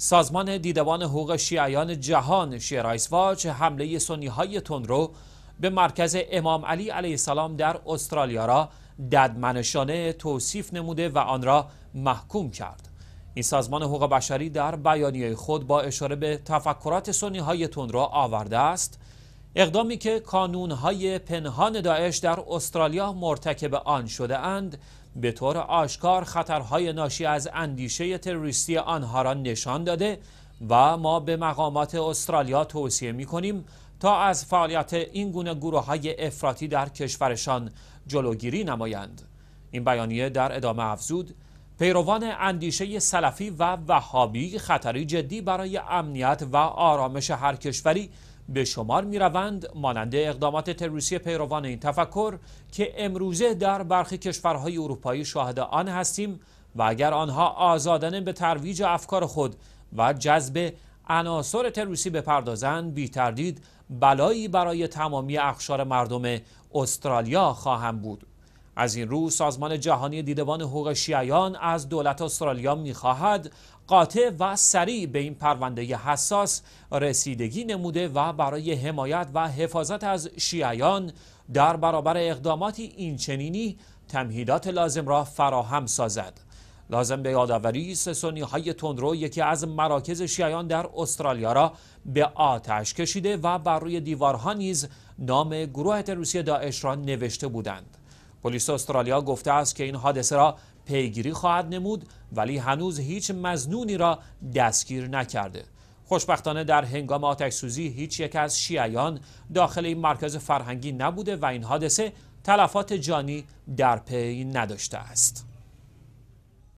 سازمان دیدبان حقوق شیعیان جهان شیرایس واچ حمله سنی های رو به مرکز امام علی علیه السلام در استرالیا را ددمنشانه توصیف نموده و آن را محکوم کرد این سازمان حقوق بشری در بیانیه خود با اشاره به تفکرات سنی های تندرو آورده است اقدامی که کانون های پنهان داعش در استرالیا مرتکب آن شده اند به طور آشکار خطرهای ناشی از اندیشه تروریستی آنها را نشان داده و ما به مقامات استرالیا توصیه می کنیم تا از فعالیت این گونه گروه های افراتی در کشورشان جلوگیری نمایند. این بیانیه در ادامه افزود پیروان اندیشه سلفی و وهابی خطری جدی برای امنیت و آرامش هر کشوری به شمار می روند مانند اقدامات تروریستی پیروان این تفکر که امروزه در برخی کشورهای اروپایی شاهد آن هستیم و اگر آنها آزادانه به ترویج افکار خود و جذب عناصر تروریستی بپردازند بی تردید بلایی برای تمامی اخشار مردم استرالیا خواهم بود از این رو سازمان جهانی دیدبان حقوق شیعیان از دولت استرالیا میخواهد قاطع و سریع به این پرونده حساس رسیدگی نموده و برای حمایت و حفاظت از شیعیان در برابر اقداماتی اینچنینی تمهیدات لازم را فراهم سازد لازم به یادآوری است های تندرو یکی از مراکز شیعیان در استرالیا را به آتش کشیده و بر روی دیوارها نیز نام گروه تروریستی داعش را نوشته بودند پلیس استرالیا گفته است که این حادثه را پیگیری خواهد نمود ولی هنوز هیچ مزنونی را دستگیر نکرده خوشبختانه در هنگام آتش هیچ یک از شیعیان داخل این مرکز فرهنگی نبوده و این حادثه تلفات جانی در پی نداشته است